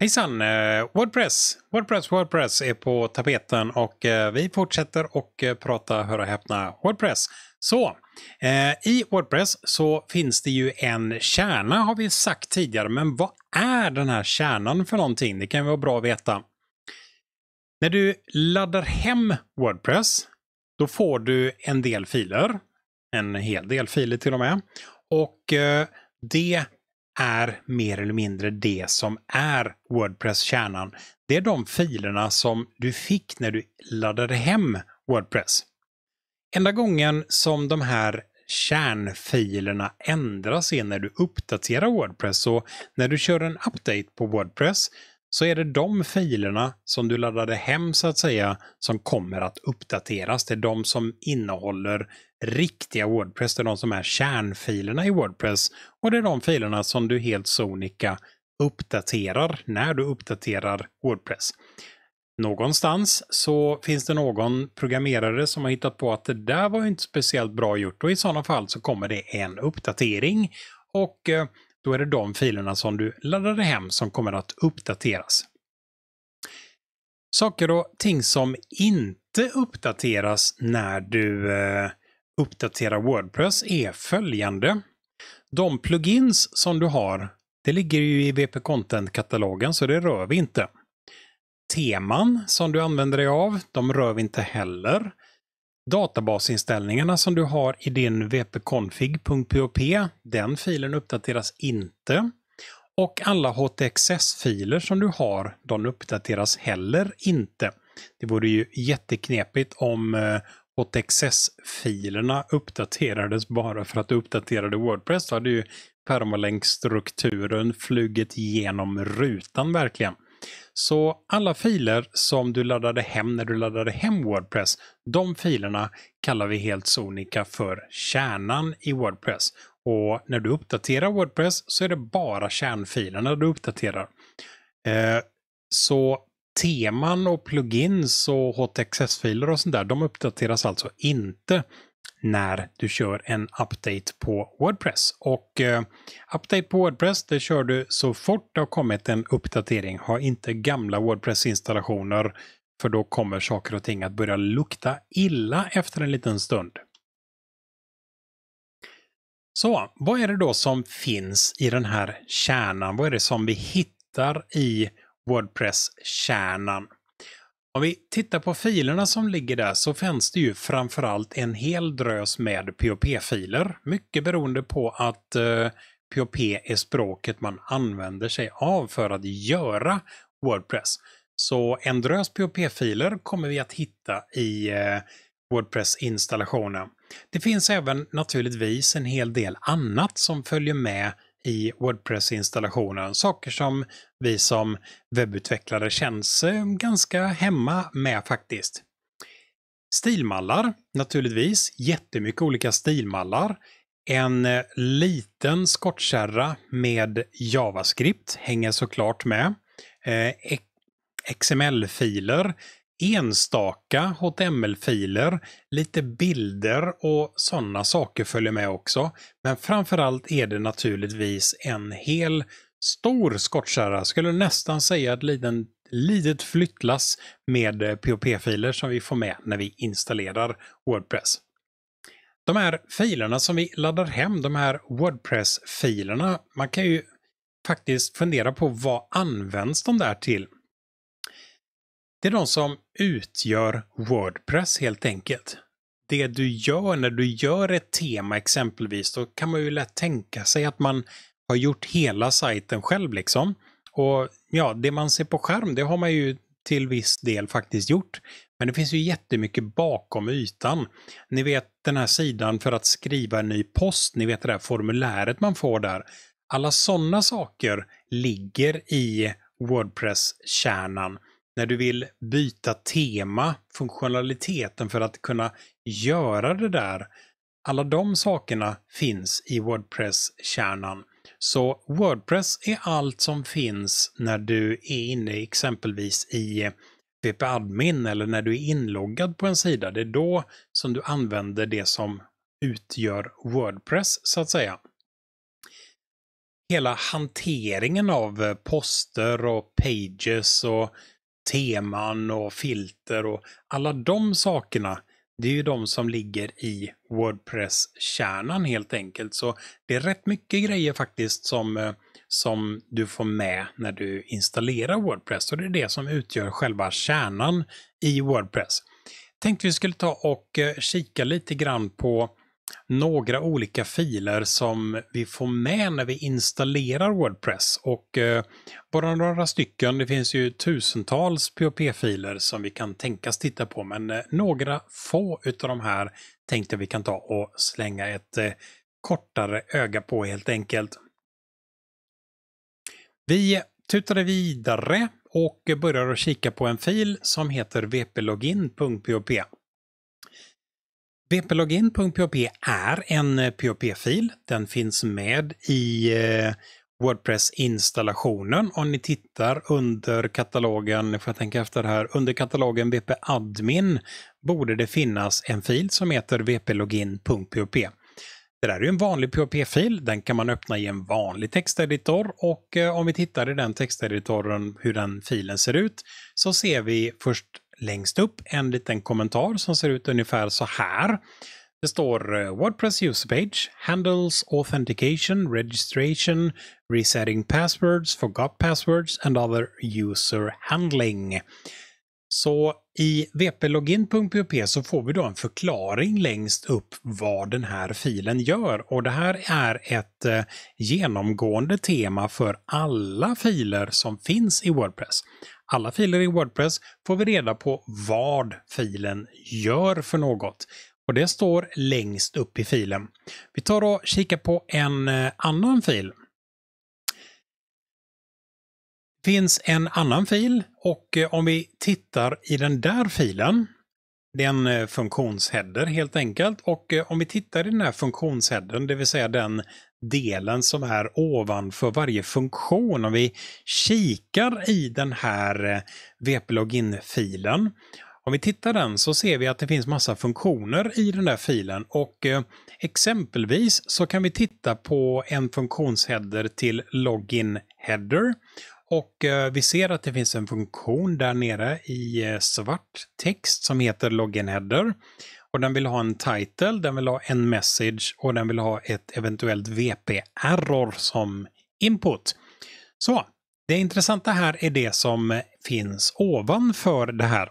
Hejsan! Eh, Wordpress, Wordpress, Wordpress är på tapeten och eh, vi fortsätter och eh, prata, höra häpna, Wordpress. Så, i Wordpress så finns det ju en kärna har vi sagt tidigare, men vad är den här kärnan för någonting? Det kan vara bra att veta. När du laddar hem Wordpress, då får du en del filer, en hel del filer till och med, och det är mer eller mindre det som är Wordpress kärnan. Det är de filerna som du fick när du laddade hem Wordpress. Enda gången som de här kärnfilerna ändras är när du uppdaterar Wordpress. Så när du kör en update på Wordpress så är det de filerna som du laddade hem så att säga som kommer att uppdateras. Det är de som innehåller riktiga Wordpress, det är de som är kärnfilerna i Wordpress och det är de filerna som du helt sonika uppdaterar när du uppdaterar Wordpress. Någonstans så finns det någon programmerare som har hittat på att det där var inte speciellt bra gjort och i sådana fall så kommer det en uppdatering och eh, då är det de filerna som du laddade hem som kommer att uppdateras. Saker och ting som inte uppdateras när du eh, uppdaterar Wordpress är följande. De plugins som du har, det ligger ju i VP Content-katalogen så det rör vi inte. Teman som du använder dig av, de rör vi inte heller. Databasinställningarna som du har i din wp-config.php, den filen uppdateras inte. Och alla htxs filer som du har, de uppdateras heller inte. Det vore ju jätteknepigt om htxs eh, filerna uppdaterades bara för att du uppdaterade Wordpress. Då hade ju permalänkstrukturen flugit genom rutan verkligen. Så alla filer som du laddade hem när du laddade hem Wordpress, de filerna kallar vi helt sonika för kärnan i Wordpress. Och när du uppdaterar Wordpress så är det bara kärnfilerna du uppdaterar. Eh, så teman och plugins och htxs filer och sånt där, de uppdateras alltså inte när du kör en update på Wordpress. Och eh, update på Wordpress, det kör du så fort det har kommit en uppdatering. Ha inte gamla Wordpress-installationer, för då kommer saker och ting att börja lukta illa efter en liten stund. Så vad är det då som finns i den här kärnan? Vad är det som vi hittar i Wordpress-kärnan? Om vi tittar på filerna som ligger där så finns det ju framförallt en hel drös med POP-filer. Mycket beroende på att POP eh, är språket man använder sig av för att göra Wordpress. Så en drös POP-filer kommer vi att hitta i eh, Wordpress-installationen. Det finns även naturligtvis en hel del annat som följer med i Wordpress-installationen. Saker som vi som webbutvecklare känns ganska hemma med faktiskt. Stilmallar, naturligtvis. Jättemycket olika stilmallar. En eh, liten skottkärra med JavaScript hänger såklart med. Eh, XML-filer, enstaka HTML-filer, lite bilder och sådana saker följer med också. Men framförallt är det naturligtvis en hel stor skottkärra, skulle nästan säga ett liten, litet flyttlass med eh, POP-filer som vi får med när vi installerar Wordpress. De här filerna som vi laddar hem, de här Wordpress-filerna, man kan ju faktiskt fundera på vad används de där till? Det är de som utgör Wordpress helt enkelt. Det du gör när du gör ett tema exempelvis, då kan man ju lätt tänka sig att man har gjort hela sajten själv liksom. Och ja, det man ser på skärm, det har man ju till viss del faktiskt gjort. Men det finns ju jättemycket bakom ytan. Ni vet den här sidan för att skriva en ny post, ni vet det där formuläret man får där. Alla sådana saker ligger i Wordpress-kärnan när du vill byta tema, funktionaliteten för att kunna göra det där. Alla de sakerna finns i Wordpress-kärnan. Så Wordpress är allt som finns när du är inne exempelvis i VP-admin eh, eller när du är inloggad på en sida. Det är då som du använder det som utgör Wordpress så att säga. Hela hanteringen av eh, poster och pages och teman och filter och alla de sakerna. Det är ju de som ligger i Wordpress-kärnan helt enkelt. Så det är rätt mycket grejer faktiskt som, eh, som du får med när du installerar Wordpress. Och det är det som utgör själva kärnan i Wordpress. Tänkte vi skulle ta och eh, kika lite grann på några olika filer som vi får med när vi installerar Wordpress och eh, bara några stycken. Det finns ju tusentals POP-filer som vi kan tänkas titta på, men eh, några få utav de här tänkte vi kan ta och slänga ett eh, kortare öga på helt enkelt. Vi tutade vidare och börjar att kika på en fil som heter vplogin.pop bplogin.php är en eh, PHP-fil. Den finns med i eh, Wordpress-installationen. Om ni tittar under katalogen, får jag tänka efter här, under katalogen WP Admin borde det finnas en fil som heter wplogin.php. Det där är en vanlig PHP-fil. Den kan man öppna i en vanlig texteditor och eh, om vi tittar i den texteditoren hur den filen ser ut så ser vi först längst upp en liten kommentar som ser ut ungefär så här. Det står eh, Wordpress user page, handles authentication, registration, resetting passwords, forgot passwords and other user handling. Så i vplogin.php så får vi då en förklaring längst upp vad den här filen gör och det här är ett eh, genomgående tema för alla filer som finns i Wordpress alla filer i Wordpress får vi reda på vad filen gör för något. Och det står längst upp i filen. Vi tar och kikar på en eh, annan fil. Det finns en annan fil och eh, om vi tittar i den där filen det är en eh, funktionsheader helt enkelt och eh, om vi tittar i den här funktionsheadern, det vill säga den delen som är ovanför varje funktion. Om vi kikar i den här eh, vplogin-filen om vi tittar den så ser vi att det finns massa funktioner i den där filen och exempelvis så kan vi titta på en funktionsheader till login header och eh, vi ser att det finns en funktion där nere i eh, svart text som heter Login Header. Och den vill ha en title, den vill ha en message och den vill ha ett eventuellt VP-error som input. Så, det intressanta här är det som finns ovanför det här.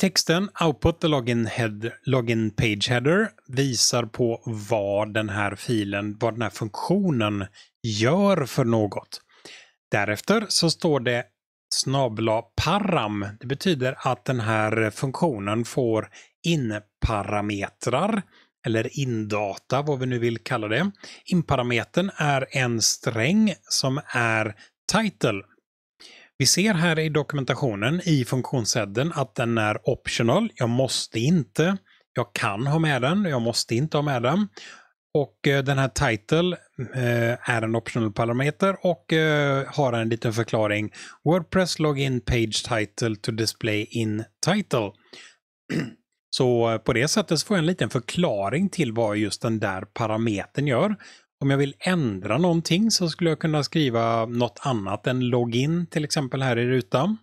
Texten Output the login, head, login Page Header visar på vad den här filen, vad den här funktionen gör för något. Därefter så står det snabla param. Det betyder att den här funktionen får inparametrar eller indata, vad vi nu vill kalla det. Inparametern är en sträng som är title. Vi ser här i dokumentationen i funktionsheaden att den är optional. Jag måste inte. Jag kan ha med den. Jag måste inte ha med den. Och eh, den här title eh, är en optional parameter och eh, har en liten förklaring. Wordpress login page title to display in title. Så på det sättet får jag en liten förklaring till vad just den där parametern gör. Om jag vill ändra någonting så skulle jag kunna skriva något annat än login till exempel här i rutan.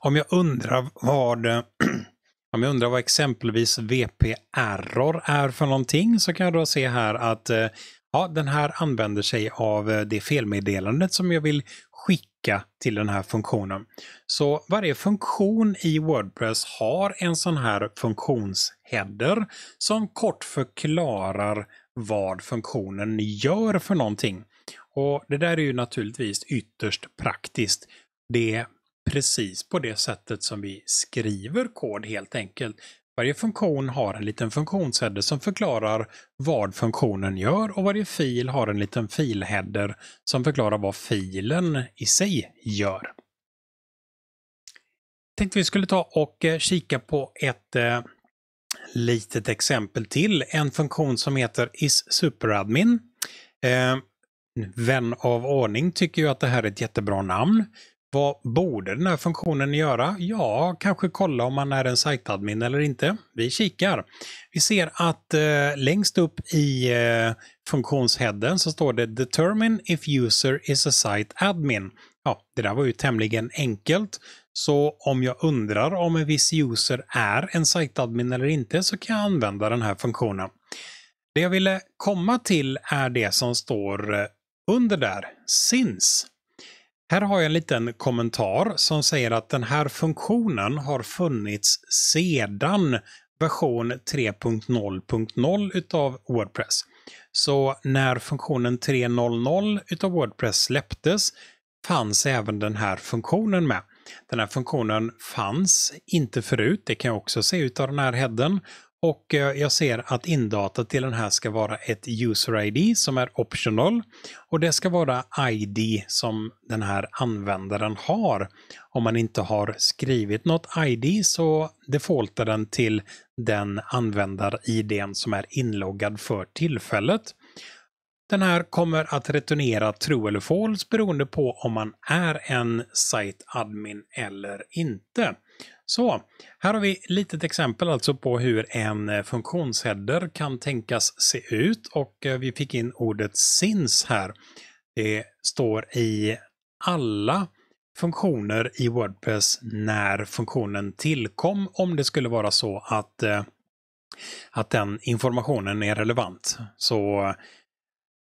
Om jag undrar vad Om jag undrar vad exempelvis VP-error är för någonting så kan jag då se här att eh, ja, den här använder sig av eh, det felmeddelandet som jag vill skicka till den här funktionen. Så varje funktion i Wordpress har en sån här funktionsheader som kort förklarar vad funktionen gör för någonting. Och Det där är ju naturligtvis ytterst praktiskt. Det precis på det sättet som vi skriver kod helt enkelt. Varje funktion har en liten funktionsheader som förklarar vad funktionen gör och varje fil har en liten filheader som förklarar vad filen i sig gör. Tänkte vi skulle ta och eh, kika på ett eh, litet exempel till. En funktion som heter isSuperAdmin. Eh, vän av ordning tycker ju att det här är ett jättebra namn. Vad borde den här funktionen göra? Ja, kanske kolla om man är en sajtadmin eller inte. Vi kikar. Vi ser att eh, längst upp i eh, funktionsheaden så står det Determine if user is a site admin. Ja, det där var ju tämligen enkelt. Så om jag undrar om en viss user är en sajtadmin eller inte så kan jag använda den här funktionen. Det jag ville komma till är det som står eh, under där, since. Här har jag en liten kommentar som säger att den här funktionen har funnits sedan version 3.0.0 utav Wordpress. Så när funktionen 3.0.0 utav Wordpress släpptes fanns även den här funktionen med. Den här funktionen fanns inte förut, det kan jag också se utav den här headen. Och eh, jag ser att indatat till den här ska vara ett user-id som är optional. Och det ska vara id som den här användaren har. Om man inte har skrivit något id så defaultar den till den användar-id som är inloggad för tillfället. Den här kommer att returnera true eller false beroende på om man är en site admin eller inte. Så, här har vi ett litet exempel alltså på hur en eh, funktionsheader kan tänkas se ut och eh, vi fick in ordet since här. Det står i alla funktioner i Wordpress när funktionen tillkom om det skulle vara så att, eh, att den informationen är relevant. Så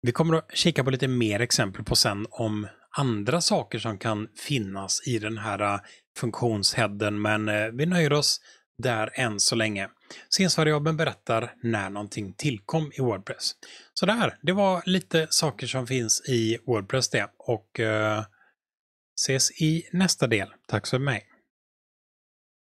vi kommer att kika på lite mer exempel på sen om andra saker som kan finnas i den här äh, funktionsheaden men äh, vi nöjer oss där än så länge. Sensvariabeln berättar när någonting tillkom i Wordpress. Så där, det var lite saker som finns i Wordpress det och eh, ses i nästa del. Tack för mig!